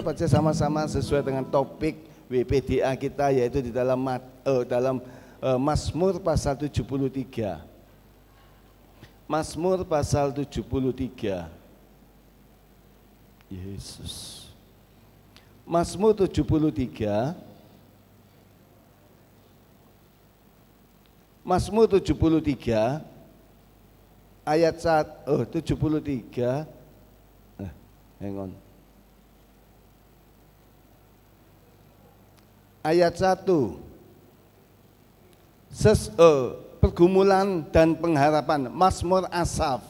kita baca sama-sama sesuai dengan topik WPDA kita yaitu di dalam uh, dalam uh, Mazmur pasal 73. Mazmur pasal 73. Yesus. Mazmur 73 Mazmur 73 ayat 1 oh 73 eh, hang on ayat 1 Ses, uh, pergumulan dan pengharapan Mazmur Asaf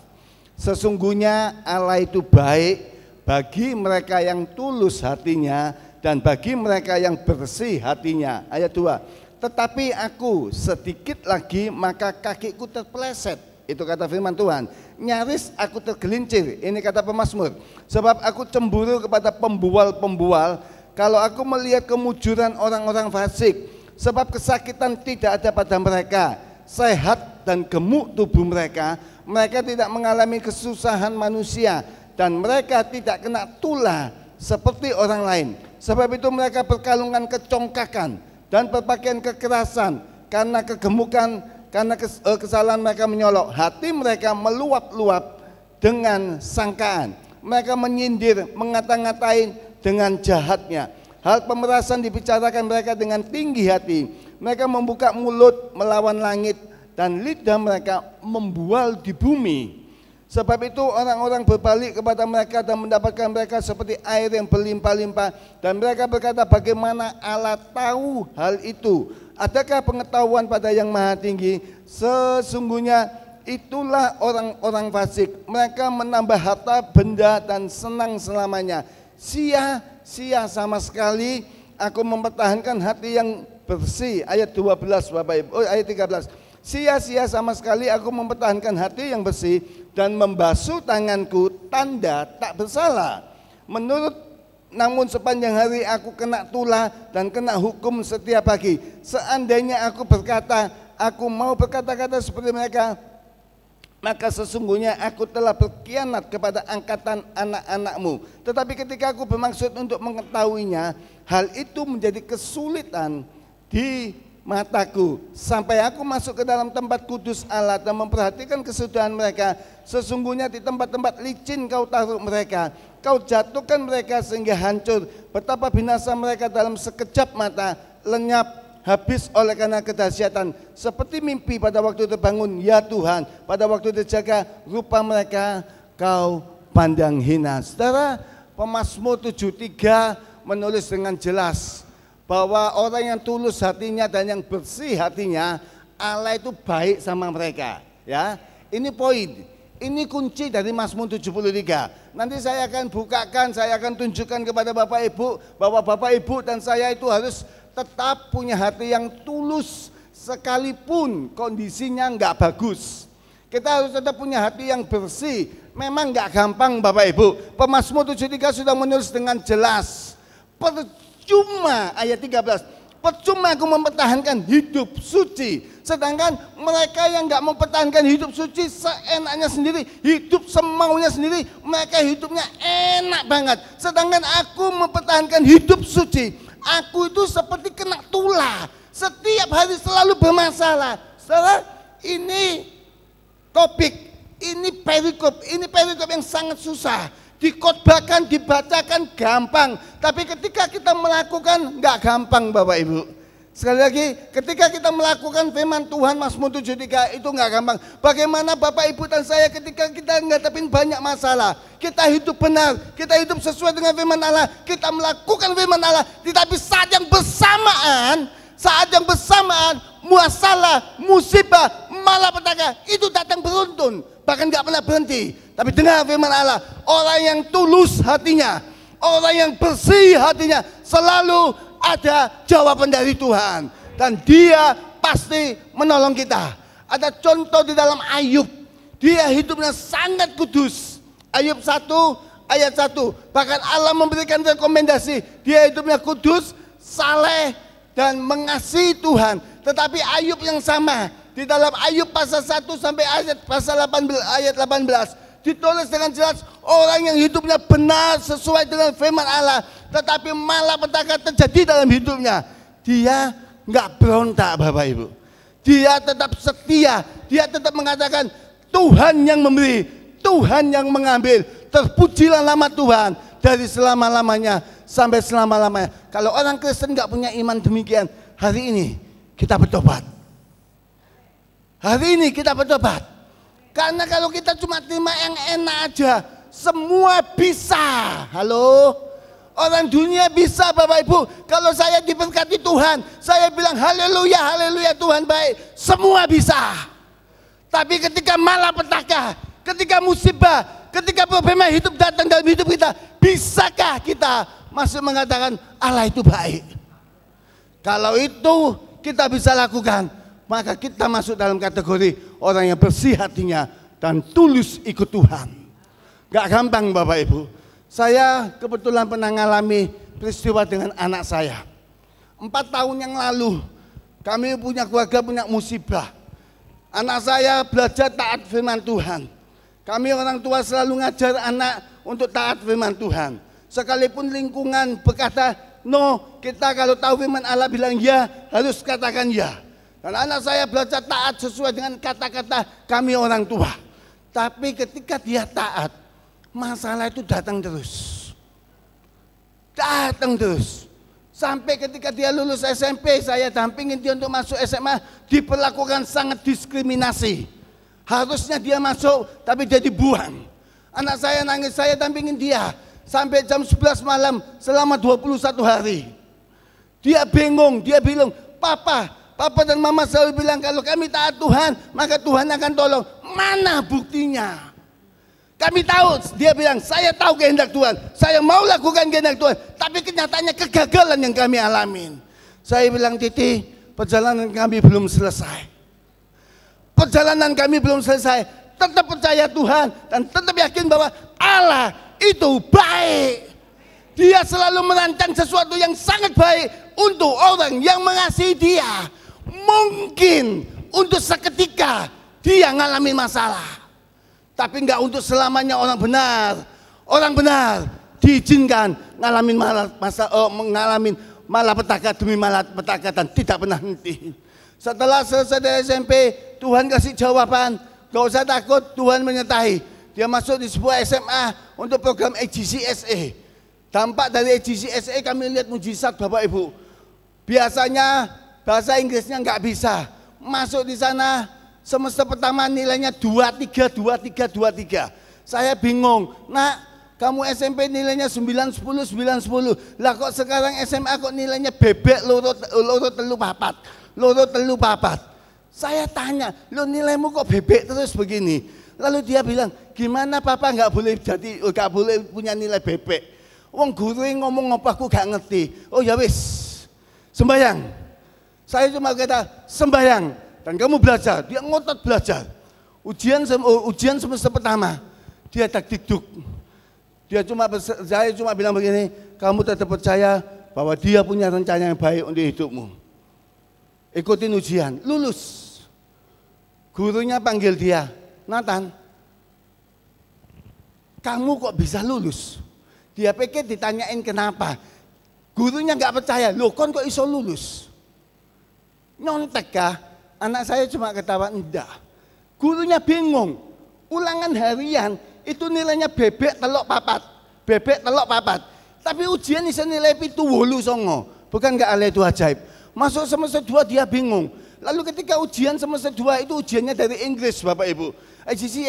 sesungguhnya Allah itu baik bagi mereka yang tulus hatinya dan bagi mereka yang bersih hatinya ayat 2 tetapi aku sedikit lagi maka kakiku terpeleset itu kata firman Tuhan nyaris aku tergelincir ini kata pemazmur sebab aku cemburu kepada pembual-pembual kalau aku melihat kemujuran orang-orang fasik, sebab kesakitan tidak ada pada mereka, sehat dan gemuk tubuh mereka, mereka tidak mengalami kesusahan manusia dan mereka tidak kena tulah seperti orang lain. Sebab itu mereka berkalungan kecongkakan dan berpakaian kekerasan karena kegemukan, karena eh, kesalahan mereka menyolok. Hati mereka meluap-luap dengan sangkaan. Mereka menyindir, mengata-ngatain, dengan jahatnya. Hal pemerasan dibicarakan mereka dengan tinggi hati. Mereka membuka mulut melawan langit dan lidah mereka membual di bumi. Sebab itu orang-orang berbalik kepada mereka dan mendapatkan mereka seperti air yang berlimpah-limpah. Dan mereka berkata bagaimana Allah tahu hal itu. Adakah pengetahuan pada yang maha tinggi? Sesungguhnya itulah orang-orang fasik. Mereka menambah harta, benda dan senang selamanya sia-sia sama sekali aku mempertahankan hati yang bersih ayat 12 Bapak Ibu oh, ayat 13 sia-sia sama sekali aku mempertahankan hati yang bersih dan membasuh tanganku tanda tak bersalah menurut namun sepanjang hari aku kena tulah dan kena hukum setiap pagi. Seandainya aku berkata, aku mau berkata-kata seperti mereka, maka sesungguhnya aku telah berkhianat kepada angkatan anak-anakmu. Tetapi ketika aku bermaksud untuk mengetahuinya, hal itu menjadi kesulitan di mataku. Sampai aku masuk ke dalam tempat kudus Allah dan memperhatikan kesudahan mereka. Sesungguhnya di tempat-tempat licin kau taruh mereka. Kau jatuhkan mereka sehingga hancur. Betapa binasa mereka dalam sekejap mata, lenyap habis oleh karena kedahsyatan seperti mimpi pada waktu terbangun ya Tuhan pada waktu terjaga rupa mereka kau pandang hina saudara pemasmur 73 menulis dengan jelas bahwa orang yang tulus hatinya dan yang bersih hatinya Allah itu baik sama mereka ya ini poin ini kunci dari Mazmur 73. Nanti saya akan bukakan, saya akan tunjukkan kepada Bapak Ibu bahwa Bapak Ibu dan saya itu harus tetap punya hati yang tulus sekalipun kondisinya nggak bagus. Kita harus tetap punya hati yang bersih. Memang nggak gampang Bapak Ibu. Pemasmur 73 sudah menulis dengan jelas. Percuma ayat 13. Percuma aku mempertahankan hidup suci. Sedangkan mereka yang nggak mempertahankan hidup suci seenaknya sendiri, hidup semaunya sendiri, mereka hidupnya enak banget. Sedangkan aku mempertahankan hidup suci, Aku itu seperti kena tulah. Setiap hari selalu bermasalah. setelah ini topik, ini perikop, ini perikop yang sangat susah. Dikotbahkan, dibacakan gampang. Tapi ketika kita melakukan nggak gampang Bapak Ibu. Sekali lagi, ketika kita melakukan firman Tuhan Mazmur 73 itu nggak gampang. Bagaimana Bapak Ibu dan saya ketika kita ngadepin banyak masalah, kita hidup benar, kita hidup sesuai dengan firman Allah, kita melakukan firman Allah, tetapi saat yang bersamaan, saat yang bersamaan muasalah, musibah, malapetaka itu datang beruntun, bahkan nggak pernah berhenti. Tapi dengar firman Allah, orang yang tulus hatinya, orang yang bersih hatinya selalu ada jawaban dari Tuhan dan dia pasti menolong kita. Ada contoh di dalam Ayub. Dia hidupnya sangat kudus. Ayub 1 ayat 1. Bahkan Allah memberikan rekomendasi, dia hidupnya kudus, saleh dan mengasihi Tuhan. Tetapi Ayub yang sama di dalam Ayub pasal 1 sampai ayat pasal 18 ayat 18 ditulis dengan jelas orang yang hidupnya benar sesuai dengan firman Allah tetapi malah malapetaka terjadi dalam hidupnya dia nggak berontak Bapak Ibu dia tetap setia dia tetap mengatakan Tuhan yang memberi Tuhan yang mengambil terpujilah nama Tuhan dari selama-lamanya sampai selama-lamanya kalau orang Kristen nggak punya iman demikian hari ini kita bertobat hari ini kita bertobat karena kalau kita cuma terima yang enak aja, semua bisa. Halo? Orang dunia bisa Bapak Ibu. Kalau saya diberkati Tuhan, saya bilang haleluya, haleluya Tuhan baik. Semua bisa. Tapi ketika malapetaka, ketika musibah, ketika problema hidup datang dalam hidup kita, bisakah kita masih mengatakan Allah itu baik? Kalau itu kita bisa lakukan, maka kita masuk dalam kategori orang yang bersih hatinya dan tulus ikut Tuhan. Gak gampang Bapak Ibu. Saya kebetulan pernah mengalami peristiwa dengan anak saya. Empat tahun yang lalu kami punya keluarga punya musibah. Anak saya belajar taat firman Tuhan. Kami orang tua selalu ngajar anak untuk taat firman Tuhan. Sekalipun lingkungan berkata, no, kita kalau tahu firman Allah bilang ya, harus katakan ya. Dan anak saya belajar taat sesuai dengan kata-kata kami orang tua. Tapi ketika dia taat, masalah itu datang terus. Datang terus. Sampai ketika dia lulus SMP, saya dampingin dia untuk masuk SMA, diperlakukan sangat diskriminasi. Harusnya dia masuk, tapi dia dibuang. Anak saya nangis, saya dampingin dia. Sampai jam 11 malam selama 21 hari. Dia bingung, dia bilang, Papa, Papa dan mama selalu bilang kalau kami taat Tuhan, maka Tuhan akan tolong. Mana buktinya? Kami tahu, dia bilang, saya tahu kehendak Tuhan. Saya mau lakukan kehendak Tuhan. Tapi kenyataannya kegagalan yang kami alamin. Saya bilang, Titi, perjalanan kami belum selesai. Perjalanan kami belum selesai. Tetap percaya Tuhan dan tetap yakin bahwa Allah itu baik. Dia selalu merancang sesuatu yang sangat baik untuk orang yang mengasihi dia. Mungkin untuk seketika dia ngalamin masalah. Tapi nggak untuk selamanya orang benar. Orang benar diizinkan ngalamin malah masa oh, eh, malah petaka demi malah petaka dan tidak pernah henti. Setelah selesai dari SMP, Tuhan kasih jawaban. Gak usah takut, Tuhan menyertai. Dia masuk di sebuah SMA untuk program EGCSE. Dampak dari EGCSE kami lihat mujizat Bapak Ibu. Biasanya bahasa Inggrisnya nggak bisa. Masuk di sana semester pertama nilainya dua dua tiga tiga dua tiga, Saya bingung. Nak, kamu SMP nilainya 9 10 9 10. Lah kok sekarang SMA kok nilainya bebek loro loro telu papat. Loro telu papat. Saya tanya, lo nilaimu kok bebek terus begini? Lalu dia bilang, gimana papa nggak boleh jadi, nggak boleh punya nilai bebek? Wong guru yang ngomong apa aku gak ngerti. Oh ya wis, sembayang. Saya cuma kata sembahyang dan kamu belajar. Dia ngotot belajar. Ujian oh, ujian semester pertama dia tak tiduk. Dia cuma saya cuma bilang begini, kamu tetap percaya bahwa dia punya rencana yang baik untuk hidupmu. Ikutin ujian, lulus. Gurunya panggil dia, Nathan. Kamu kok bisa lulus? Dia pikir ditanyain kenapa. Gurunya nggak percaya, loh kon kok iso lulus? nyontek kah? Anak saya cuma ketawa, enggak. Gurunya bingung. Ulangan harian itu nilainya bebek telok papat. Bebek telok papat. Tapi ujian bisa nilai itu wulu songo. Bukan enggak ala itu ajaib. Masuk semester dua dia bingung. Lalu ketika ujian semester 2 itu ujiannya dari Inggris Bapak Ibu. AGC,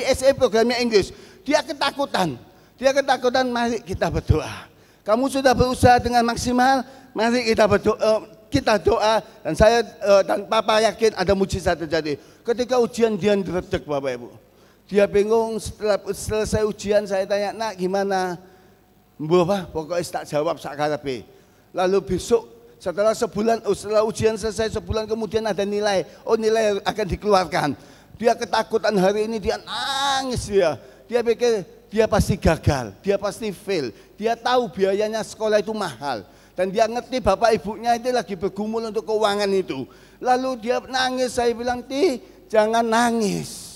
e, e programnya Inggris. Dia ketakutan. Dia ketakutan mari kita berdoa. Kamu sudah berusaha dengan maksimal, mari kita berdoa, kita doa dan saya eh, dan papa yakin ada mujizat terjadi. Ketika ujian dia diredek Bapak Ibu. Dia bingung setelah selesai ujian saya tanya, "Nak, gimana?" Bapak pokoknya tak jawab sak karepe. Lalu besok setelah sebulan oh, setelah ujian selesai sebulan kemudian ada nilai. Oh, nilai akan dikeluarkan. Dia ketakutan hari ini dia nangis dia. Dia pikir dia pasti gagal, dia pasti fail. Dia tahu biayanya sekolah itu mahal. Dan dia ngerti bapak ibunya itu lagi bergumul untuk keuangan itu. Lalu dia nangis, saya bilang, Ti, jangan nangis.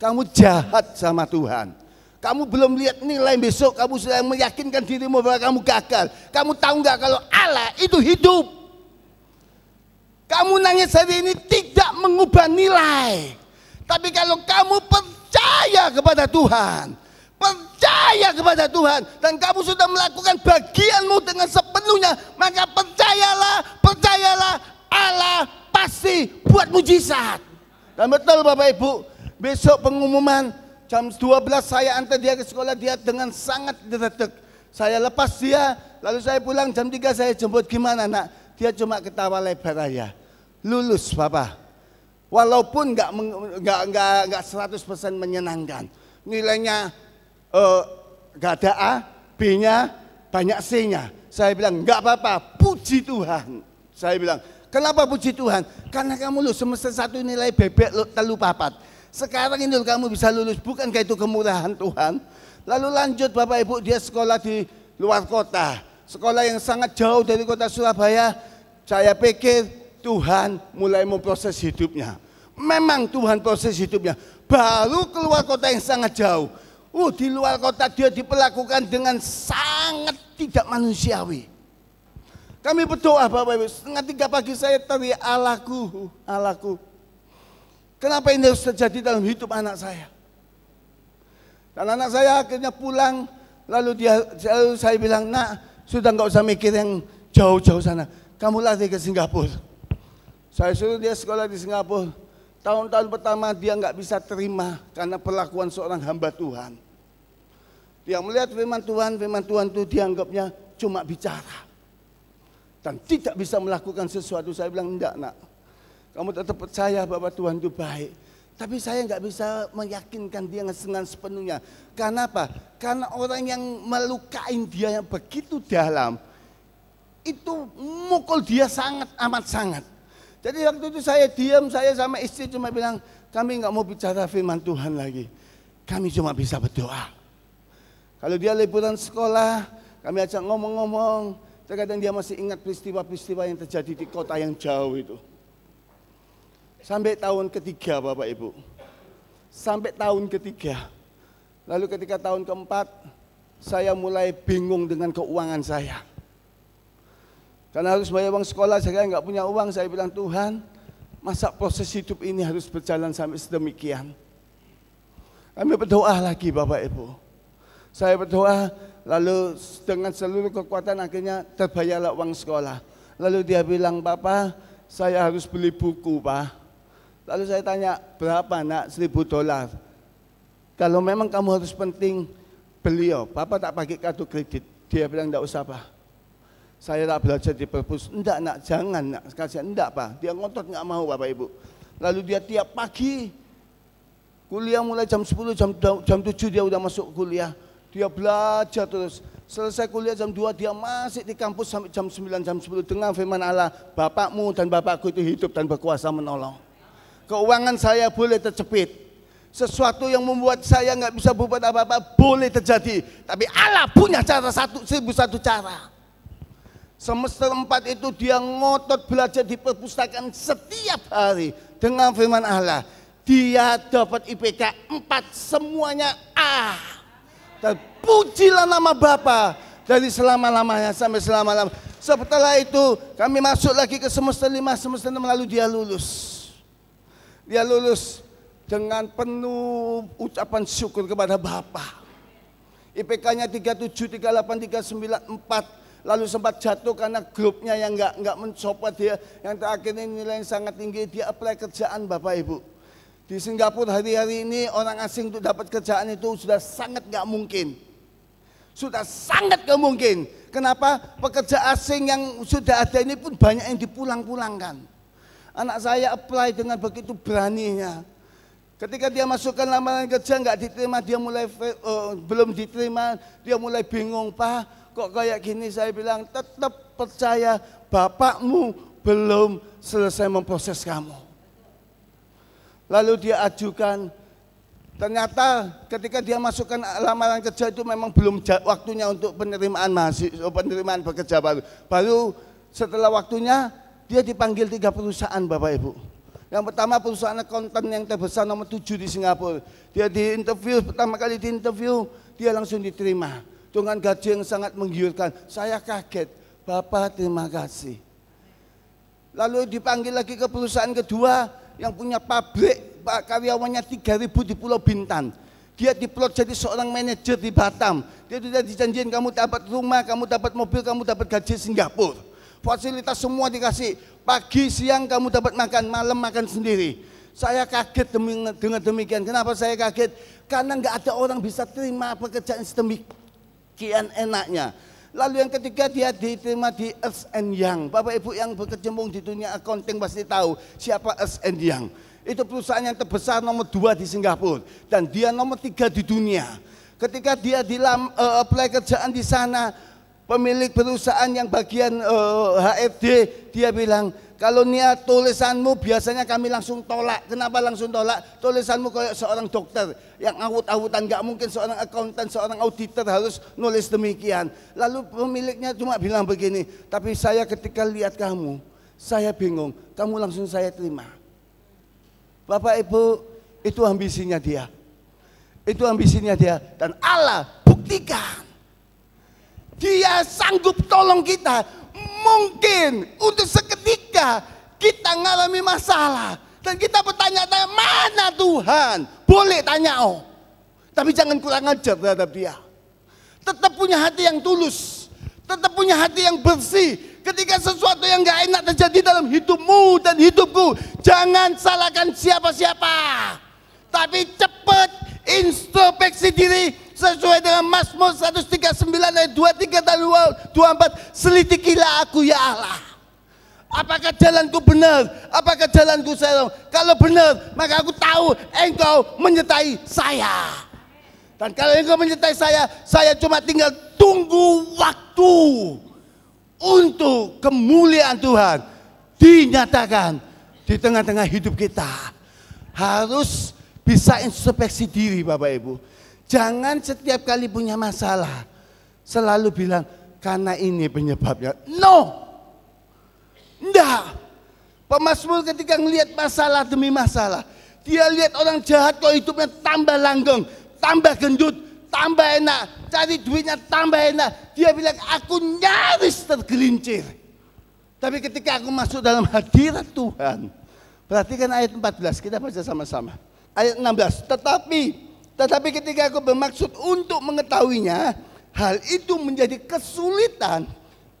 Kamu jahat sama Tuhan. Kamu belum lihat nilai besok, kamu sudah meyakinkan dirimu bahwa kamu gagal. Kamu tahu nggak kalau Allah itu hidup. Kamu nangis hari ini tidak mengubah nilai. Tapi kalau kamu percaya kepada Tuhan, percaya kepada Tuhan dan kamu sudah melakukan bagianmu dengan sepenuhnya, maka percayalah, percayalah Allah pasti buat mujizat. Dan betul Bapak Ibu, besok pengumuman jam 12 saya antar dia ke sekolah dia dengan sangat detek. Saya lepas dia, lalu saya pulang jam 3 saya jemput gimana nak? Dia cuma ketawa lebar aja. Lulus Bapak. Walaupun nggak nggak nggak 100% menyenangkan. Nilainya uh, eh, gak ada A, B-nya, banyak C-nya. Saya bilang, nggak apa-apa, puji Tuhan. Saya bilang, kenapa puji Tuhan? Karena kamu lulus semester satu nilai bebek lu, telu papat. Sekarang ini kamu bisa lulus, bukan kayak itu kemurahan Tuhan? Lalu lanjut Bapak Ibu, dia sekolah di luar kota. Sekolah yang sangat jauh dari kota Surabaya. Saya pikir Tuhan mulai memproses hidupnya. Memang Tuhan proses hidupnya. Baru keluar kota yang sangat jauh. Uh di luar kota dia diperlakukan dengan sangat tidak manusiawi. Kami berdoa Bapak Ibu, setengah tiga pagi saya teriak alaku, alaku. Kenapa ini harus terjadi dalam hidup anak saya? Dan anak saya akhirnya pulang, lalu dia lalu saya bilang, nak sudah nggak usah mikir yang jauh-jauh sana. Kamu lari ke Singapura. Saya suruh dia sekolah di Singapura. Tahun-tahun pertama dia nggak bisa terima karena perlakuan seorang hamba Tuhan. Dia melihat firman Tuhan, firman Tuhan itu dianggapnya cuma bicara. Dan tidak bisa melakukan sesuatu. Saya bilang, enggak nak. Kamu tetap percaya bahwa Tuhan itu baik. Tapi saya nggak bisa meyakinkan dia dengan sepenuhnya. Karena apa? Karena orang yang melukain dia yang begitu dalam, itu mukul dia sangat amat sangat. Jadi waktu itu saya diam, saya sama istri cuma bilang, kami nggak mau bicara firman Tuhan lagi. Kami cuma bisa berdoa. Kalau dia liburan sekolah, kami ajak ngomong-ngomong. Terkadang dia masih ingat peristiwa-peristiwa yang terjadi di kota yang jauh itu. Sampai tahun ketiga Bapak Ibu. Sampai tahun ketiga. Lalu ketika tahun keempat, saya mulai bingung dengan keuangan saya. Karena harus bayar uang sekolah, saya nggak punya uang. Saya bilang, Tuhan, masa proses hidup ini harus berjalan sampai sedemikian? Kami berdoa lagi Bapak Ibu. Saya berdoa, lalu dengan seluruh kekuatan akhirnya terbayarlah uang sekolah. Lalu dia bilang, Bapak, saya harus beli buku, Pak. Lalu saya tanya, berapa nak? Seribu dolar. Kalau memang kamu harus penting, beliau, Bapak oh. tak pakai kartu kredit. Dia bilang, tidak usah, Pak. Saya tak belajar di perpus. Enggak, nak, jangan, nak. Kasihan, enggak, Pak. Dia ngotot, enggak mau, Bapak, Ibu. Lalu dia tiap pagi, kuliah mulai jam 10, jam, jam 7 dia udah masuk kuliah. Dia belajar terus. Selesai kuliah jam 2 dia masih di kampus sampai jam 9 jam 10 dengan firman Allah, bapakmu dan bapakku itu hidup dan berkuasa menolong. Keuangan saya boleh terjepit. Sesuatu yang membuat saya nggak bisa berbuat apa-apa boleh terjadi. Tapi Allah punya cara satu, seribu satu cara. Semester 4 itu dia ngotot belajar di perpustakaan setiap hari dengan firman Allah. Dia dapat IPK 4 semuanya A. Dan pujilah nama Bapa dari selama-lamanya sampai selama-lamanya. Setelah itu kami masuk lagi ke semester lima, semester enam lalu dia lulus. Dia lulus dengan penuh ucapan syukur kepada Bapa. IPK-nya 37, 38, 39, 4. Lalu sempat jatuh karena grupnya yang nggak nggak mencopot dia. Yang terakhir ini nilai yang sangat tinggi dia apply kerjaan Bapak Ibu di Singapura hari-hari ini orang asing untuk dapat kerjaan itu sudah sangat nggak mungkin. Sudah sangat nggak mungkin. Kenapa? Pekerja asing yang sudah ada ini pun banyak yang dipulang-pulangkan. Anak saya apply dengan begitu beraninya. Ketika dia masukkan lamaran kerja nggak diterima, dia mulai uh, belum diterima, dia mulai bingung, Pak, kok kayak gini? Saya bilang tetap percaya bapakmu belum selesai memproses kamu lalu dia ajukan. Ternyata ketika dia masukkan lamaran kerja itu memang belum waktunya untuk penerimaan mahasiswa, penerimaan pekerja baru. Baru setelah waktunya dia dipanggil tiga perusahaan Bapak Ibu. Yang pertama perusahaan konten yang terbesar nomor tujuh di Singapura. Dia di interview pertama kali di interview dia langsung diterima. Dengan gaji yang sangat menggiurkan. Saya kaget, Bapak terima kasih. Lalu dipanggil lagi ke perusahaan kedua, yang punya pabrik Pak karyawannya 3000 di Pulau Bintan. Dia diplot jadi seorang manajer di Batam. Dia sudah dijanjikan kamu dapat rumah, kamu dapat mobil, kamu dapat gaji Singapura. Fasilitas semua dikasih. Pagi, siang kamu dapat makan, malam makan sendiri. Saya kaget dengan demikian. Kenapa saya kaget? Karena nggak ada orang bisa terima pekerjaan sedemikian enaknya. Lalu yang ketiga dia diterima di and Young. Bapak Ibu yang berkecimpung di dunia accounting pasti tahu siapa and Young. Itu perusahaan yang terbesar nomor dua di Singapura dan dia nomor tiga di dunia. Ketika dia di uh, eh, apply kerjaan di sana, pemilik perusahaan yang bagian uh, eh, HFD dia bilang kalau niat tulisanmu biasanya kami langsung tolak. Kenapa langsung tolak? Tulisanmu kayak seorang dokter yang awut-awutan nggak mungkin seorang akuntan, seorang auditor harus nulis demikian. Lalu pemiliknya cuma bilang begini, tapi saya ketika lihat kamu, saya bingung. Kamu langsung saya terima. Bapak Ibu, itu ambisinya dia. Itu ambisinya dia dan Allah buktikan. Dia sanggup tolong kita Mungkin untuk seketika kita ngalami masalah dan kita bertanya-tanya mana Tuhan? Boleh tanya oh. Tapi jangan kurang ajar terhadap dia. Tetap punya hati yang tulus. Tetap punya hati yang bersih. Ketika sesuatu yang gak enak terjadi dalam hidupmu dan hidupku. Jangan salahkan siapa-siapa. Tapi cepat introspeksi diri sesuai dengan Mazmur 139 ayat 23 dan 24 selidikilah aku ya Allah apakah jalanku benar apakah jalanku salah kalau benar maka aku tahu engkau menyertai saya dan kalau engkau menyertai saya saya cuma tinggal tunggu waktu untuk kemuliaan Tuhan dinyatakan di tengah-tengah hidup kita harus bisa introspeksi diri Bapak Ibu Jangan setiap kali punya masalah selalu bilang karena ini penyebabnya. No. Enggak. Pemasmur ketika melihat masalah demi masalah, dia lihat orang jahat kok hidupnya tambah langgeng, tambah gendut, tambah enak, cari duitnya tambah enak. Dia bilang aku nyaris tergelincir. Tapi ketika aku masuk dalam hadirat Tuhan, perhatikan ayat 14, kita baca sama-sama. Ayat 16, tetapi tetapi ketika aku bermaksud untuk mengetahuinya, hal itu menjadi kesulitan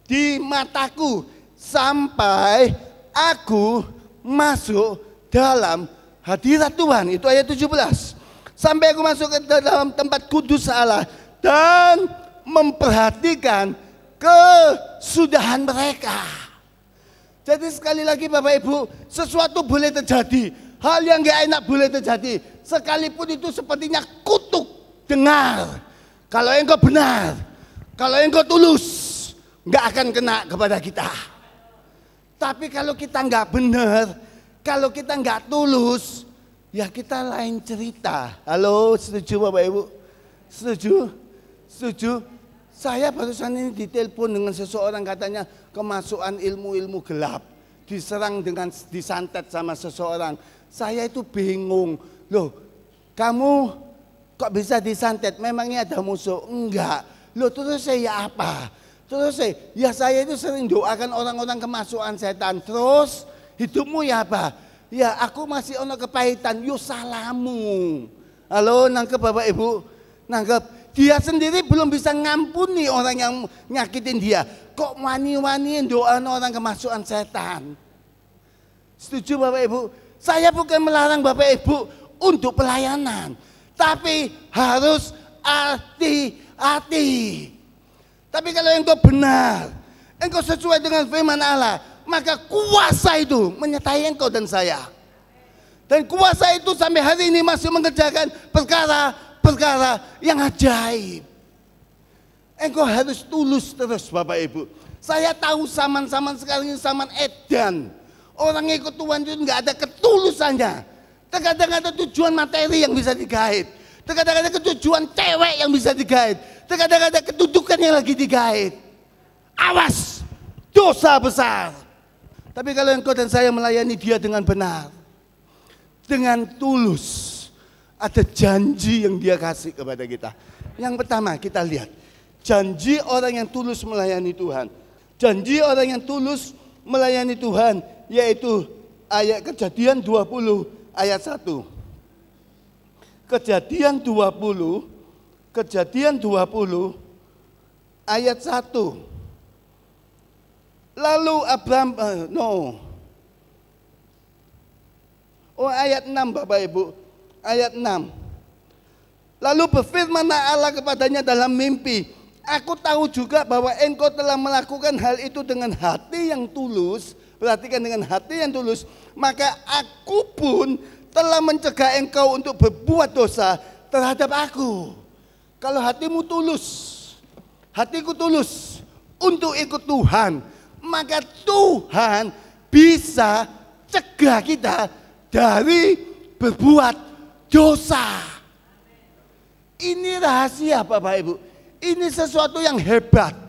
di mataku sampai aku masuk dalam hadirat Tuhan. Itu ayat 17. Sampai aku masuk ke dalam tempat kudus Allah dan memperhatikan kesudahan mereka. Jadi sekali lagi Bapak Ibu, sesuatu boleh terjadi. Hal yang gak enak boleh terjadi sekalipun itu sepertinya kutuk. Dengar, kalau engkau benar, kalau engkau tulus, nggak akan kena kepada kita. Tapi kalau kita nggak benar, kalau kita nggak tulus, ya kita lain cerita. Halo, setuju Bapak Ibu? Setuju? Setuju? Saya barusan ini ditelepon dengan seseorang katanya kemasukan ilmu-ilmu gelap diserang dengan disantet sama seseorang. Saya itu bingung. Loh, kamu kok bisa disantet? Memangnya ada musuh? Enggak. Loh, terus saya ya apa? Terus saya, ya saya itu sering doakan orang-orang kemasukan setan. Terus hidupmu ya apa? Ya aku masih ono kepahitan. yusalamu. salamu. Halo, nangkep Bapak Ibu? Nangkep. Dia sendiri belum bisa ngampuni orang yang nyakitin dia. Kok wani-waniin doa orang kemasukan setan? Setuju Bapak Ibu? Saya bukan melarang Bapak Ibu untuk pelayanan. Tapi harus hati-hati. Tapi kalau engkau benar, engkau sesuai dengan firman Allah, maka kuasa itu menyertai engkau dan saya. Dan kuasa itu sampai hari ini masih mengerjakan perkara-perkara yang ajaib. Engkau harus tulus terus Bapak Ibu. Saya tahu saman-saman sekarang ini saman edan. Orang ikut Tuhan itu nggak ada ketulusannya. Terkadang ada tujuan materi yang bisa digait. Terkadang ada tujuan cewek yang bisa digait. Terkadang ada kedudukan yang lagi digait. Awas, dosa besar. Tapi kalau engkau dan saya melayani dia dengan benar. Dengan tulus. Ada janji yang dia kasih kepada kita. Yang pertama kita lihat. Janji orang yang tulus melayani Tuhan. Janji orang yang tulus melayani Tuhan. Yaitu ayat kejadian 20 ayat 1. Kejadian 20, kejadian 20 ayat 1. Lalu Abraham, uh, eh, no. Oh ayat 6 Bapak Ibu, ayat 6. Lalu berfirman Allah kepadanya dalam mimpi, Aku tahu juga bahwa engkau telah melakukan hal itu dengan hati yang tulus Perhatikan dengan hati yang tulus, maka aku pun telah mencegah engkau untuk berbuat dosa terhadap aku. Kalau hatimu tulus, hatiku tulus untuk ikut Tuhan, maka Tuhan bisa cegah kita dari berbuat dosa. Ini rahasia Bapak Ibu. Ini sesuatu yang hebat.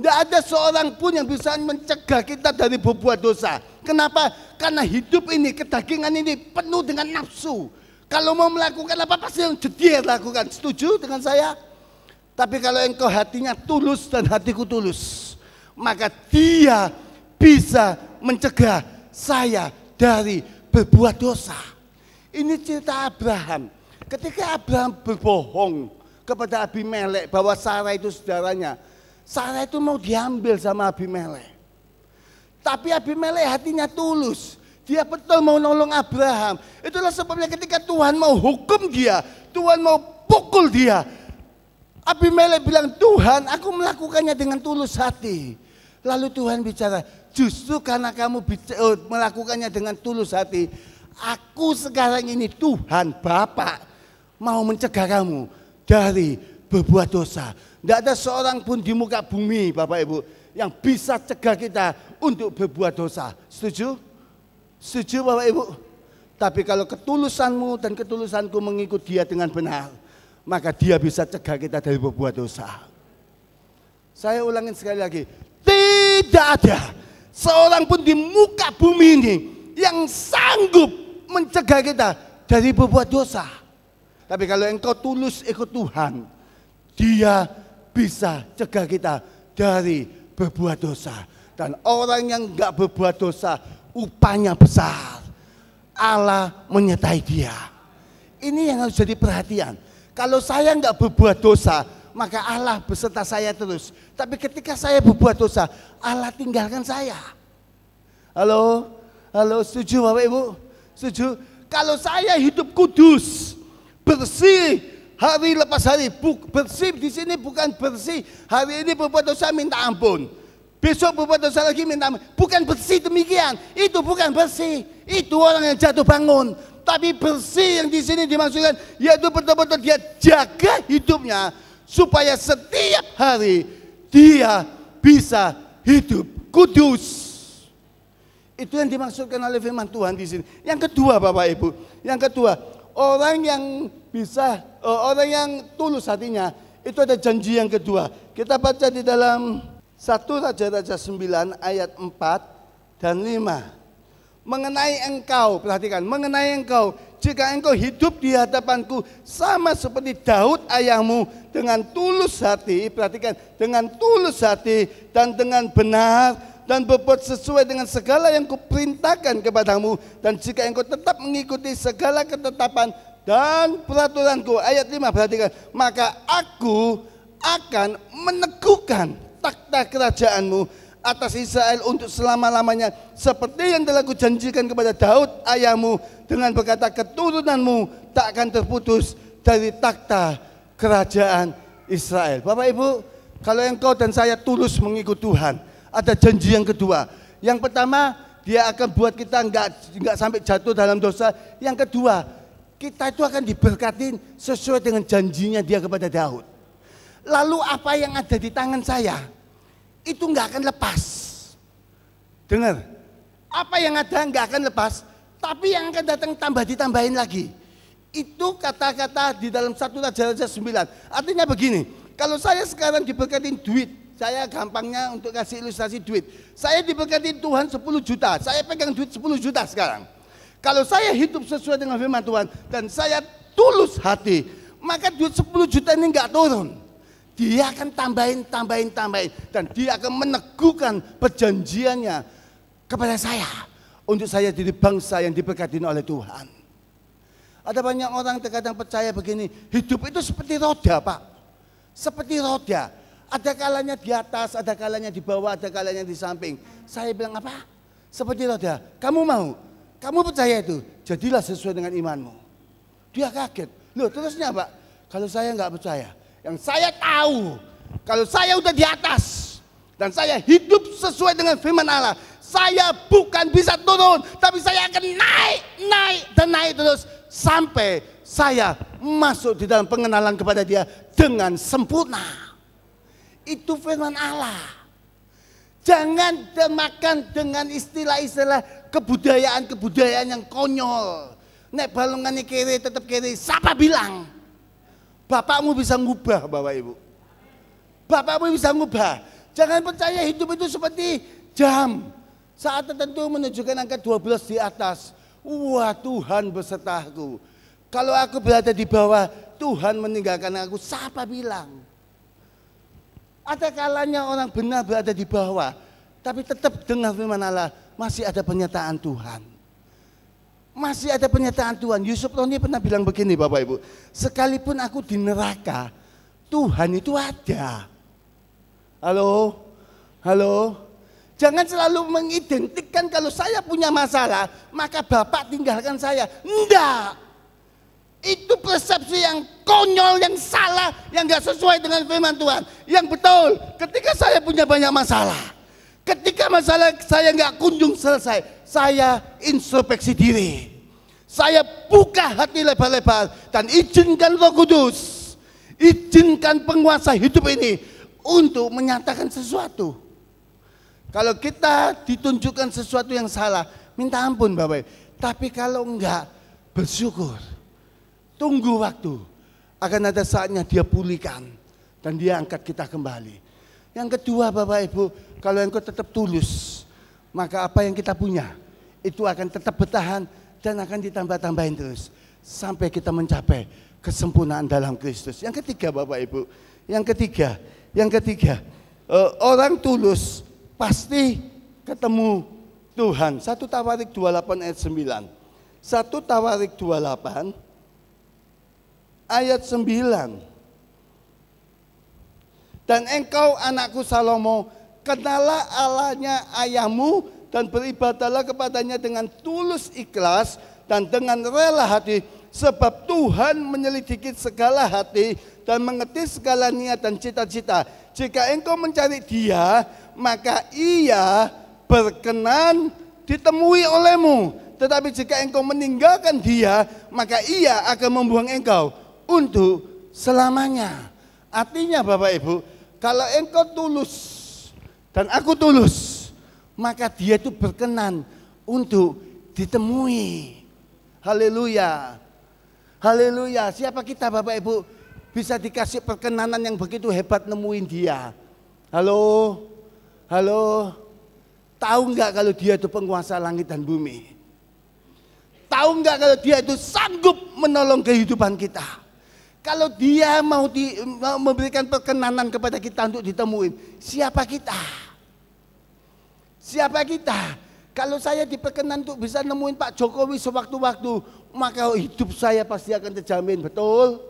Tidak ada seorang pun yang bisa mencegah kita dari berbuat dosa. Kenapa? Karena hidup ini, kedagingan ini penuh dengan nafsu. Kalau mau melakukan apa pasti yang jadi lakukan. Setuju dengan saya? Tapi kalau engkau hatinya tulus dan hatiku tulus, maka dia bisa mencegah saya dari berbuat dosa. Ini cerita Abraham. Ketika Abraham berbohong kepada Abimelek bahwa Sarah itu saudaranya, Sarah itu mau diambil sama Abimelek. Tapi Abimelek hatinya tulus. Dia betul mau nolong Abraham. Itulah sebabnya ketika Tuhan mau hukum dia, Tuhan mau pukul dia. Abimelek bilang, "Tuhan, aku melakukannya dengan tulus hati." Lalu Tuhan bicara, "Justru karena kamu eh, melakukannya dengan tulus hati, aku sekarang ini Tuhan Bapak mau mencegah kamu dari berbuat dosa." Tidak ada seorang pun di muka bumi Bapak Ibu yang bisa cegah kita untuk berbuat dosa. Setuju? Setuju Bapak Ibu? Tapi kalau ketulusanmu dan ketulusanku mengikut dia dengan benar, maka dia bisa cegah kita dari berbuat dosa. Saya ulangin sekali lagi, tidak ada seorang pun di muka bumi ini yang sanggup mencegah kita dari berbuat dosa. Tapi kalau engkau tulus ikut Tuhan, dia bisa cegah kita dari berbuat dosa. Dan orang yang nggak berbuat dosa upahnya besar. Allah menyertai dia. Ini yang harus jadi perhatian. Kalau saya nggak berbuat dosa, maka Allah beserta saya terus. Tapi ketika saya berbuat dosa, Allah tinggalkan saya. Halo, halo, setuju Bapak Ibu? Setuju? Kalau saya hidup kudus, bersih, Hari lepas hari bersih di sini bukan bersih. Hari ini berbuat dosa minta ampun. Besok berbuat dosa lagi minta ampun. Bukan bersih demikian. Itu bukan bersih. Itu orang yang jatuh bangun. Tapi bersih yang di sini dimaksudkan yaitu betul-betul dia jaga hidupnya supaya setiap hari dia bisa hidup kudus. Itu yang dimaksudkan oleh firman Tuhan di sini. Yang kedua Bapak Ibu, yang kedua, orang yang bisa eh, orang yang tulus hatinya itu ada janji yang kedua. Kita baca di dalam 1 Raja-Raja 9 ayat 4 dan 5. Mengenai engkau, perhatikan, mengenai engkau, jika engkau hidup di hadapanku sama seperti Daud ayahmu dengan tulus hati, perhatikan, dengan tulus hati dan dengan benar dan berbuat sesuai dengan segala yang kuperintahkan kepadamu dan jika engkau tetap mengikuti segala ketetapan dan peraturanku ayat 5 perhatikan maka aku akan meneguhkan takhta kerajaanmu atas Israel untuk selama-lamanya seperti yang telah kujanjikan kepada Daud ayahmu dengan berkata keturunanmu tak akan terputus dari takhta kerajaan Israel. Bapak Ibu, kalau engkau dan saya tulus mengikut Tuhan, ada janji yang kedua. Yang pertama, dia akan buat kita nggak nggak sampai jatuh dalam dosa. Yang kedua, kita itu akan diberkati sesuai dengan janjinya dia kepada Daud. Lalu apa yang ada di tangan saya itu nggak akan lepas. Dengar, apa yang ada nggak akan lepas, tapi yang akan datang tambah ditambahin lagi. Itu kata-kata di dalam satu raja-raja sembilan. Artinya begini, kalau saya sekarang diberkati duit, saya gampangnya untuk kasih ilustrasi duit. Saya diberkati Tuhan 10 juta, saya pegang duit 10 juta sekarang. Kalau saya hidup sesuai dengan firman Tuhan dan saya tulus hati, maka duit 10 juta ini nggak turun. Dia akan tambahin, tambahin, tambahin. Dan dia akan meneguhkan perjanjiannya kepada saya. Untuk saya jadi bangsa yang diberkati oleh Tuhan. Ada banyak orang terkadang percaya begini, hidup itu seperti roda Pak. Seperti roda. Ada kalanya di atas, ada kalanya di bawah, ada kalanya di samping. Saya bilang apa? Seperti roda. Kamu mau? Kamu percaya itu, jadilah sesuai dengan imanmu. Dia kaget. Loh terusnya Pak, kalau saya nggak percaya. Yang saya tahu, kalau saya udah di atas. Dan saya hidup sesuai dengan firman Allah. Saya bukan bisa turun, tapi saya akan naik, naik, dan naik terus. Sampai saya masuk di dalam pengenalan kepada dia dengan sempurna. Itu firman Allah. Jangan makan dengan istilah-istilah kebudayaan-kebudayaan yang konyol. Nek balungan kiri tetap kiri. Siapa bilang? Bapakmu bisa ngubah Bapak Ibu. Bapakmu bisa ngubah. Jangan percaya hidup itu seperti jam. Saat tertentu menunjukkan angka 12 di atas. Wah Tuhan besertaku. Kalau aku berada di bawah, Tuhan meninggalkan aku. Siapa bilang? Ada kalanya orang benar berada di bawah, tapi tetap dengar firman Allah, masih ada pernyataan Tuhan. Masih ada pernyataan Tuhan. Yusuf Roni pernah bilang begini Bapak Ibu, sekalipun aku di neraka, Tuhan itu ada. Halo? Halo? Jangan selalu mengidentikan kalau saya punya masalah, maka Bapak tinggalkan saya. Enggak. Itu persepsi yang konyol, yang salah, yang gak sesuai dengan firman Tuhan. Yang betul, ketika saya punya banyak masalah, ketika masalah saya nggak kunjung selesai, saya introspeksi diri. Saya buka hati lebar-lebar dan izinkan Roh Kudus, izinkan penguasa hidup ini untuk menyatakan sesuatu. Kalau kita ditunjukkan sesuatu yang salah, minta ampun Bapak. Tapi kalau enggak, bersyukur. Tunggu waktu. Akan ada saatnya dia pulihkan. Dan dia angkat kita kembali. Yang kedua Bapak Ibu, kalau engkau tetap tulus, maka apa yang kita punya, itu akan tetap bertahan dan akan ditambah-tambahin terus. Sampai kita mencapai kesempurnaan dalam Kristus. Yang ketiga Bapak Ibu, yang ketiga, yang ketiga, eh, orang tulus pasti ketemu Tuhan. Satu Tawarik 28 ayat 9. Satu Tawarik 28 ayat 9. Dan engkau anakku Salomo, kenalah Allahnya ayahmu dan beribadalah kepadanya dengan tulus ikhlas dan dengan rela hati sebab Tuhan menyelidiki segala hati dan mengetis segala niat dan cita-cita. Jika engkau mencari dia, maka ia berkenan ditemui olehmu. Tetapi jika engkau meninggalkan dia, maka ia akan membuang engkau untuk selamanya. Artinya Bapak Ibu, kalau engkau tulus dan aku tulus, maka dia itu berkenan untuk ditemui. Haleluya. Haleluya. Siapa kita Bapak Ibu bisa dikasih perkenanan yang begitu hebat nemuin dia. Halo. Halo. Tahu enggak kalau dia itu penguasa langit dan bumi? Tahu enggak kalau dia itu sanggup menolong kehidupan kita? Kalau dia mau, di, mau memberikan perkenanan kepada kita untuk ditemuin, siapa kita? Siapa kita? Kalau saya diperkenan untuk bisa nemuin Pak Jokowi sewaktu-waktu, maka hidup saya pasti akan terjamin, betul?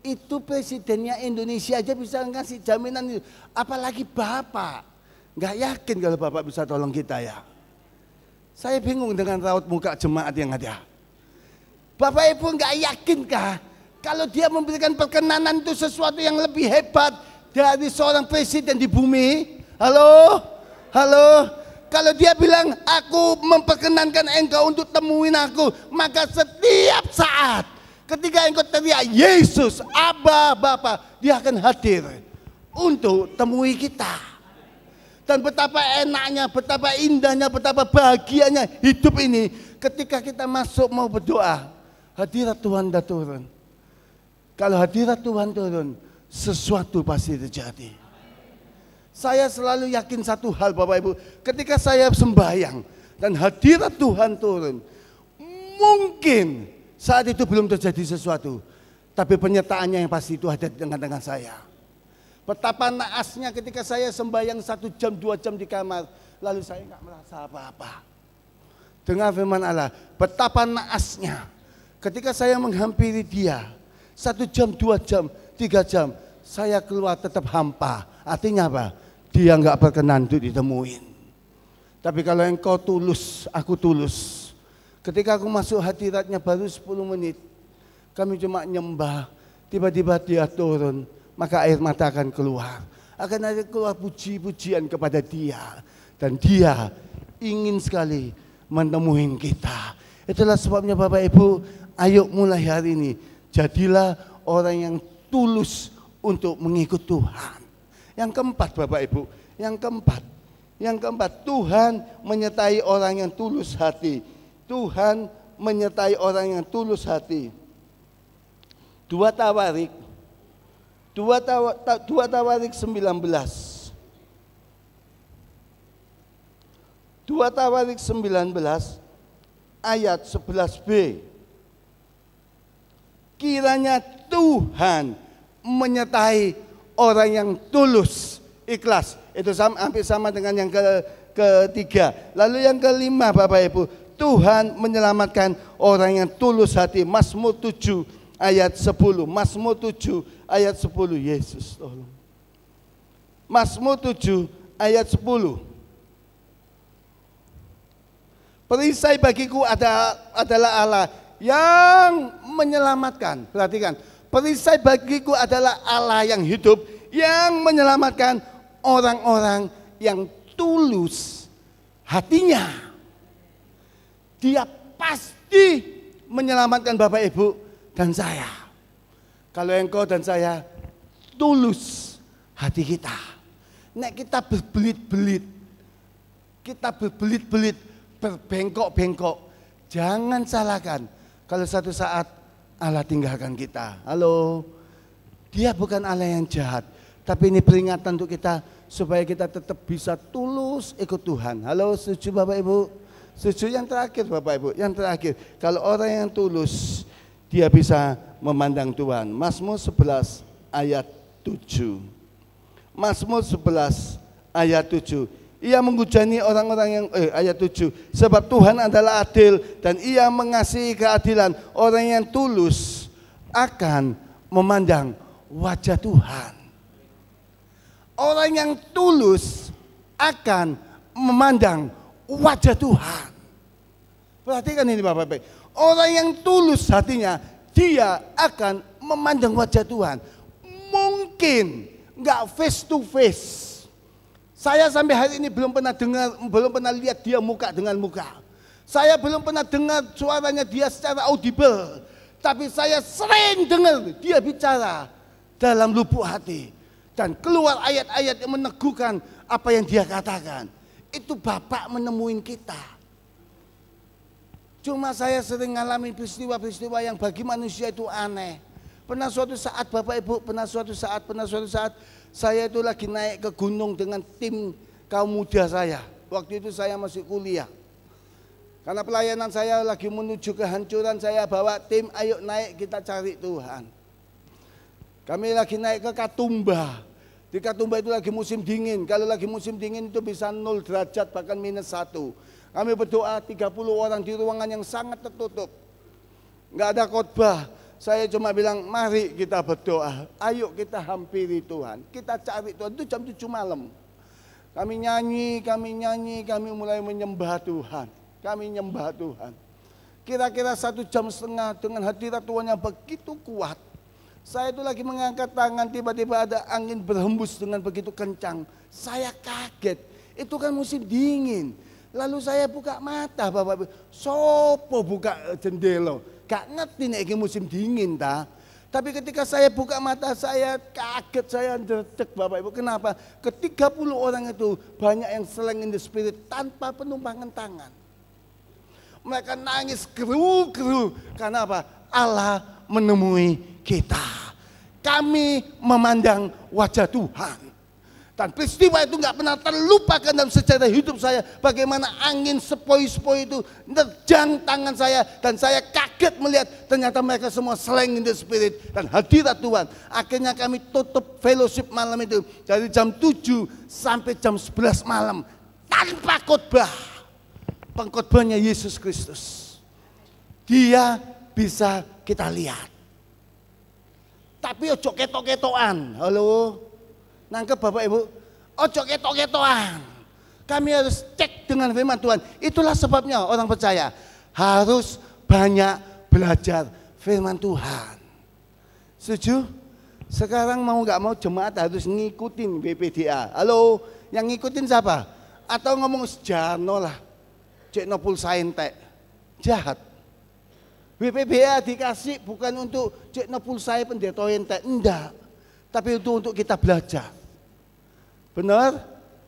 Itu presidennya Indonesia aja bisa ngasih jaminan itu. Apalagi Bapak. Gak yakin kalau Bapak bisa tolong kita ya. Saya bingung dengan raut muka jemaat yang ada. Bapak Ibu nggak yakinkah kalau dia memberikan perkenanan itu sesuatu yang lebih hebat dari seorang presiden di bumi. Halo? Halo? Kalau dia bilang, aku memperkenankan engkau untuk temuin aku. Maka setiap saat ketika engkau teriak Yesus, Aba, Bapa, dia akan hadir untuk temui kita. Dan betapa enaknya, betapa indahnya, betapa bahagianya hidup ini ketika kita masuk mau berdoa. Hadirat Tuhan datang turun. Kalau hadirat Tuhan turun, sesuatu pasti terjadi. Saya selalu yakin satu hal Bapak Ibu, ketika saya sembahyang dan hadirat Tuhan turun, mungkin saat itu belum terjadi sesuatu, tapi penyertaannya yang pasti itu ada di tengah-tengah saya. Betapa naasnya ketika saya sembahyang satu jam, dua jam di kamar, lalu saya nggak merasa apa-apa. Dengan firman Allah, betapa naasnya ketika saya menghampiri dia, satu jam, dua jam, tiga jam, saya keluar tetap hampa. Artinya apa? Dia nggak berkenan untuk ditemuin. Tapi kalau engkau tulus, aku tulus. Ketika aku masuk hadiratnya baru 10 menit, kami cuma nyembah, tiba-tiba dia turun, maka air mata akan keluar. Akan ada keluar puji-pujian kepada dia. Dan dia ingin sekali menemuin kita. Itulah sebabnya Bapak Ibu, ayo mulai hari ini Jadilah orang yang tulus untuk mengikut Tuhan. Yang keempat Bapak Ibu, yang keempat. Yang keempat, Tuhan menyertai orang yang tulus hati. Tuhan menyertai orang yang tulus hati. Dua Tawarik Dua, tawarik dua Tawarik 19 Dua Tawarik sembilan belas ayat sebelas b kiranya Tuhan menyertai orang yang tulus ikhlas itu sama, hampir sama dengan yang ke, ketiga lalu yang kelima Bapak Ibu Tuhan menyelamatkan orang yang tulus hati Mazmur 7 ayat 10 Mazmur 7 ayat 10 Yesus tolong Mazmur 7 ayat 10 Perisai bagiku ada, adalah Allah yang menyelamatkan. Perhatikan, perisai bagiku adalah Allah yang hidup yang menyelamatkan orang-orang yang tulus hatinya. Dia pasti menyelamatkan Bapak Ibu dan saya. Kalau engkau dan saya tulus hati kita. Nek kita berbelit-belit, kita berbelit-belit, berbengkok-bengkok. Jangan salahkan kalau satu saat Allah tinggalkan kita. Halo. Dia bukan Allah yang jahat. Tapi ini peringatan untuk kita supaya kita tetap bisa tulus ikut Tuhan. Halo, setuju Bapak Ibu? Setuju yang terakhir Bapak Ibu, yang terakhir. Kalau orang yang tulus, dia bisa memandang Tuhan. Mazmur 11 ayat 7. Mazmur 11 ayat 7 ia menghujani orang-orang yang eh, ayat 7. Sebab Tuhan adalah adil dan ia mengasihi keadilan. Orang yang tulus akan memandang wajah Tuhan. Orang yang tulus akan memandang wajah Tuhan. Perhatikan ini Bapak Bapak. Orang yang tulus hatinya, dia akan memandang wajah Tuhan. Mungkin enggak face to face saya sampai hari ini belum pernah dengar, belum pernah lihat dia muka dengan muka. Saya belum pernah dengar suaranya dia secara audible. Tapi saya sering dengar dia bicara dalam lubuk hati. Dan keluar ayat-ayat yang meneguhkan apa yang dia katakan. Itu Bapak menemuin kita. Cuma saya sering mengalami peristiwa-peristiwa yang bagi manusia itu aneh. Pernah suatu saat Bapak Ibu, pernah suatu saat, pernah suatu saat saya itu lagi naik ke gunung dengan tim kaum muda saya. Waktu itu saya masih kuliah. Karena pelayanan saya lagi menuju kehancuran, saya bawa tim, ayo naik kita cari Tuhan. Kami lagi naik ke Katumba. Di Katumba itu lagi musim dingin. Kalau lagi musim dingin itu bisa 0 derajat bahkan minus 1. Kami berdoa 30 orang di ruangan yang sangat tertutup. Enggak ada khotbah. Saya cuma bilang mari kita berdoa. Ayo kita hampiri Tuhan. Kita cari Tuhan. Itu jam 7 malam. Kami nyanyi, kami nyanyi, kami mulai menyembah Tuhan. Kami nyembah Tuhan. Kira-kira satu jam setengah dengan hadirat Tuhan yang begitu kuat. Saya itu lagi mengangkat tangan, tiba-tiba ada angin berhembus dengan begitu kencang. Saya kaget. Itu kan musim dingin. Lalu saya buka mata Bapak Ibu. Sopo buka jendela. Gak ngerti nih ini musim dingin ta. Tapi ketika saya buka mata saya kaget saya detek Bapak Ibu. Kenapa? ketiga puluh orang itu banyak yang seleng in the spirit tanpa penumpangan tangan. Mereka nangis keru-keru. Karena apa? Allah menemui kita. Kami memandang wajah Tuhan. Dan peristiwa itu nggak pernah terlupakan dalam sejarah hidup saya. Bagaimana angin sepoi-sepoi itu nerjang tangan saya. Dan saya kaget melihat ternyata mereka semua slang in the spirit. Dan hadirat Tuhan. Akhirnya kami tutup fellowship malam itu. Dari jam 7 sampai jam 11 malam. Tanpa khotbah. Pengkhotbahnya Yesus Kristus. Dia bisa kita lihat. Tapi ojo ketok-ketokan. Halo. Nangkep Bapak Ibu? Ojo ketok-ketokan. Kami harus cek dengan firman Tuhan. Itulah sebabnya orang percaya harus banyak belajar firman Tuhan. Setuju? Sekarang mau nggak mau jemaat harus ngikutin BPDA. Halo, yang ngikutin siapa? Atau ngomong sejano lah. Cek no saintek Jahat. BPBA dikasih bukan untuk cek no sainte pendeta Enggak. Tapi itu untuk kita belajar. Benar?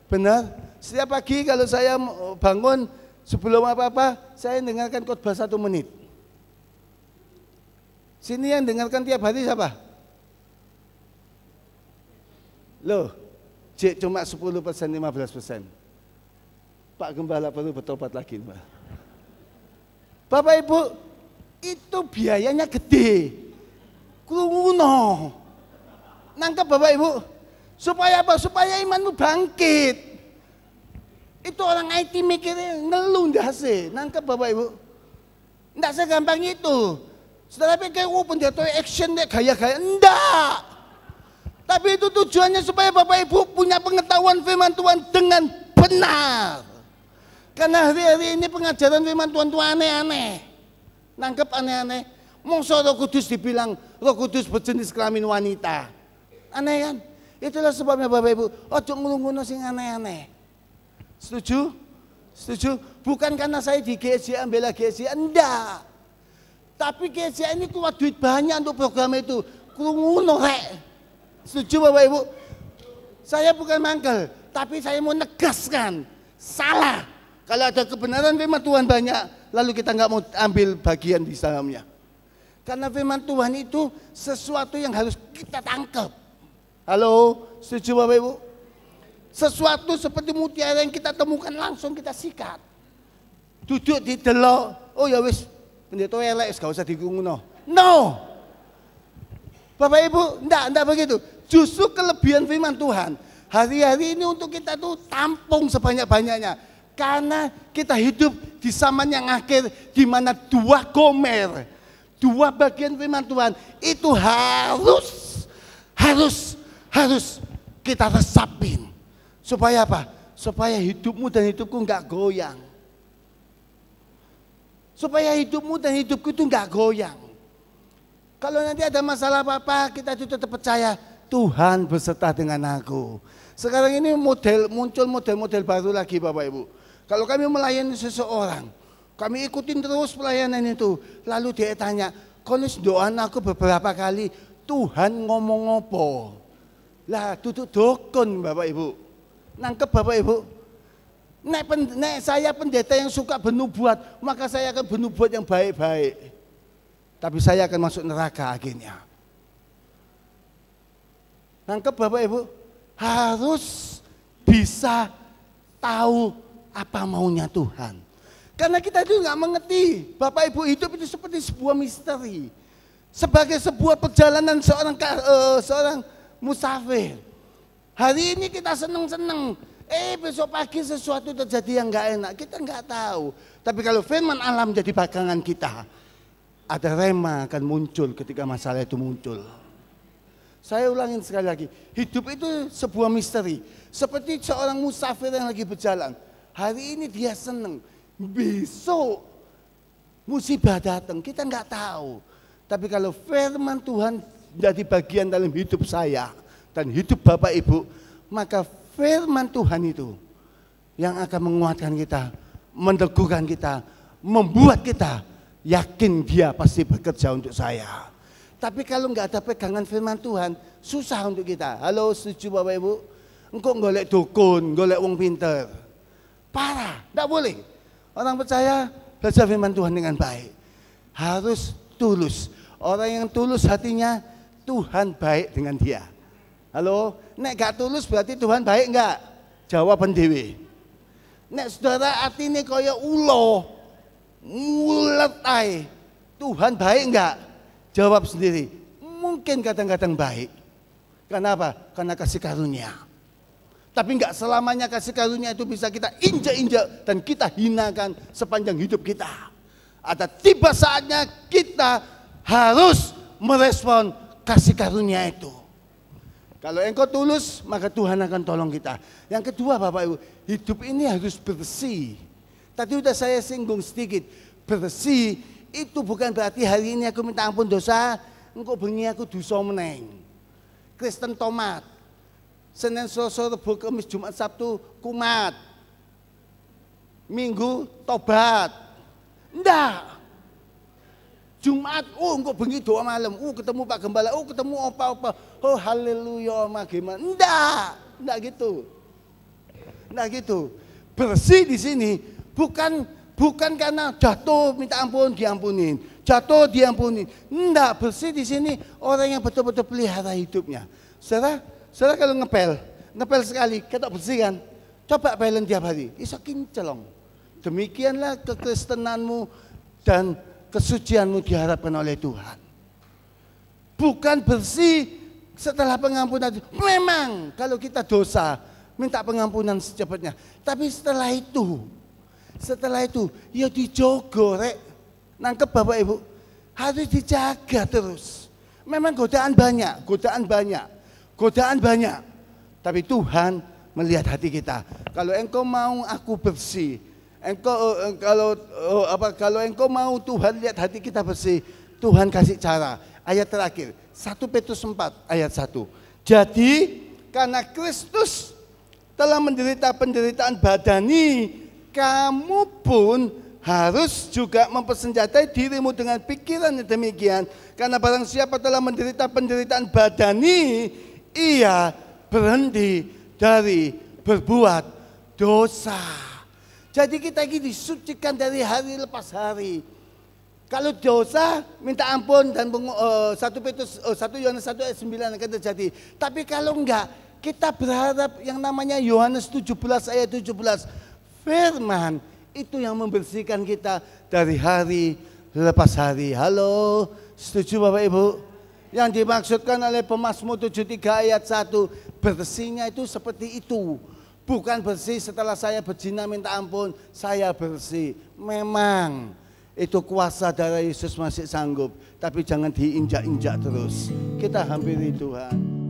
Benar? Setiap pagi kalau saya bangun sebelum apa-apa, saya dengarkan khotbah satu menit. Sini yang dengarkan tiap hari siapa? Loh, Cik cuma 10 persen, 15 persen. Pak Gembala perlu bertobat lagi. Mbak. Bapak Ibu, itu biayanya gede. kuno Nangkep Bapak Ibu? Supaya apa? Supaya imanmu bangkit. Itu orang IT mikirnya ngeluh dah sih. Nangkep Bapak Ibu. nggak segampang itu. setelah pikir, oh jatuh action deh gaya-gaya. Enggak. Tapi itu tujuannya supaya Bapak Ibu punya pengetahuan firman Tuhan dengan benar. Karena hari-hari ini pengajaran firman Tuhan itu aneh-aneh. Nangkep aneh-aneh. Mongso roh kudus dibilang roh kudus berjenis kelamin wanita. Aneh kan? Itulah sebabnya Bapak Ibu, ojo ngelungguno sing aneh-aneh. Setuju? Setuju? Bukan karena saya di GSI ambil GSI, enggak. Tapi GSI ini kuat duit banyak untuk program itu. Kelunguno rek. Setuju Bapak Ibu? Saya bukan mangkel, tapi saya mau negaskan. Salah. Kalau ada kebenaran firman Tuhan banyak, lalu kita nggak mau ambil bagian di dalamnya. Karena firman Tuhan itu sesuatu yang harus kita tangkap. Halo, setuju Bapak Ibu? Sesuatu seperti mutiara yang kita temukan langsung kita sikat. Duduk di delok, oh ya wis, pendeta elek, gak usah dikunguno. No! Bapak Ibu, enggak, enggak begitu. Justru kelebihan firman Tuhan. Hari-hari ini untuk kita tuh tampung sebanyak-banyaknya karena kita hidup di zaman yang akhir di mana dua gomer, dua bagian firman Tuhan itu harus harus harus kita resapin. Supaya apa? Supaya hidupmu dan hidupku nggak goyang. Supaya hidupmu dan hidupku itu nggak goyang. Kalau nanti ada masalah apa-apa, kita itu tetap percaya Tuhan beserta dengan aku. Sekarang ini model muncul model-model baru lagi Bapak Ibu. Kalau kami melayani seseorang, kami ikutin terus pelayanan itu. Lalu dia tanya, konis doa aku beberapa kali, Tuhan ngomong ngopo. Lah tutup dokun Bapak Ibu. Nangkep Bapak Ibu. Nek, pen, nek saya pendeta yang suka benubuat, maka saya akan benubuat yang baik-baik. Tapi saya akan masuk neraka akhirnya. Nangkep Bapak Ibu? Harus bisa tahu apa maunya Tuhan. Karena kita itu nggak mengerti. Bapak Ibu hidup itu seperti sebuah misteri. Sebagai sebuah perjalanan seorang eh, seorang musafir. Hari ini kita seneng-seneng, eh besok pagi sesuatu terjadi yang nggak enak, kita nggak tahu. Tapi kalau firman alam jadi bagangan kita, ada rema akan muncul ketika masalah itu muncul. Saya ulangin sekali lagi, hidup itu sebuah misteri. Seperti seorang musafir yang lagi berjalan. Hari ini dia seneng, besok musibah datang, kita nggak tahu. Tapi kalau firman Tuhan menjadi bagian dalam hidup saya dan hidup Bapak Ibu, maka firman Tuhan itu yang akan menguatkan kita, meneguhkan kita, membuat kita yakin dia pasti bekerja untuk saya. Tapi kalau nggak ada pegangan firman Tuhan, susah untuk kita. Halo, setuju Bapak Ibu? Engkau golek dukun, golek wong pinter. Parah, enggak boleh. Orang percaya belajar firman Tuhan dengan baik. Harus tulus. Orang yang tulus hatinya Tuhan baik dengan dia. Halo, nek gak tulus berarti Tuhan baik enggak? Jawaban dewi. Nek saudara ini kaya ulo, muletai, Tuhan baik enggak? Jawab sendiri. Mungkin kadang-kadang baik. Karena apa? Karena kasih karunia. Tapi enggak selamanya kasih karunia itu bisa kita injak-injak dan kita hinakan sepanjang hidup kita. Ada tiba saatnya kita harus merespon kasih karunia itu. Kalau engkau tulus, maka Tuhan akan tolong kita. Yang kedua Bapak Ibu, hidup ini harus bersih. Tadi sudah saya singgung sedikit. Bersih itu bukan berarti hari ini aku minta ampun dosa, engkau bengi aku dosa meneng. Kristen tomat. Senin, Selasa, Rabu, Kamis, Jumat, Sabtu, kumat. Minggu tobat. Enggak. Jumat, oh engkau bengi doa malam, oh ketemu Pak Gembala, oh ketemu apa-apa, oh haleluya oma gimana? Enggak, enggak gitu. Enggak gitu. Bersih di sini bukan bukan karena jatuh minta ampun diampunin, jatuh diampunin. Enggak, bersih di sini orang yang betul-betul pelihara hidupnya. Setelah setelah kalau ngepel, ngepel sekali, ketok bersih kan? Coba pelen tiap hari, iso kincelong. Demikianlah kekristenanmu dan kesucianmu diharapkan oleh Tuhan. Bukan bersih setelah pengampunan. Memang kalau kita dosa, minta pengampunan secepatnya. Tapi setelah itu, setelah itu, ya dijogorek. Nangkep Bapak Ibu, harus dijaga terus. Memang godaan banyak, godaan banyak, godaan banyak. Tapi Tuhan melihat hati kita. Kalau engkau mau aku bersih, engkau eh, eh, kalau eh, apa kalau engkau mau Tuhan lihat hati kita bersih, Tuhan kasih cara. Ayat terakhir 1 Petrus 4 ayat 1. Jadi karena Kristus telah menderita penderitaan badani, kamu pun harus juga mempersenjatai dirimu dengan pikiran yang demikian. Karena barang siapa telah menderita penderitaan badani, ia berhenti dari berbuat dosa. Jadi kita ini disucikan dari hari lepas hari. Kalau dosa minta ampun dan eh, satu Petrus eh, satu Yohanes satu ayat sembilan akan terjadi. Tapi kalau enggak kita berharap yang namanya Yohanes 17 ayat 17 firman itu yang membersihkan kita dari hari lepas hari. Halo, setuju Bapak Ibu? Yang dimaksudkan oleh Pemasmu 73 ayat 1 bersihnya itu seperti itu Bukan bersih setelah saya berzina minta ampun, saya bersih. Memang itu kuasa darah Yesus masih sanggup, tapi jangan diinjak-injak terus. Kita hampiri Tuhan.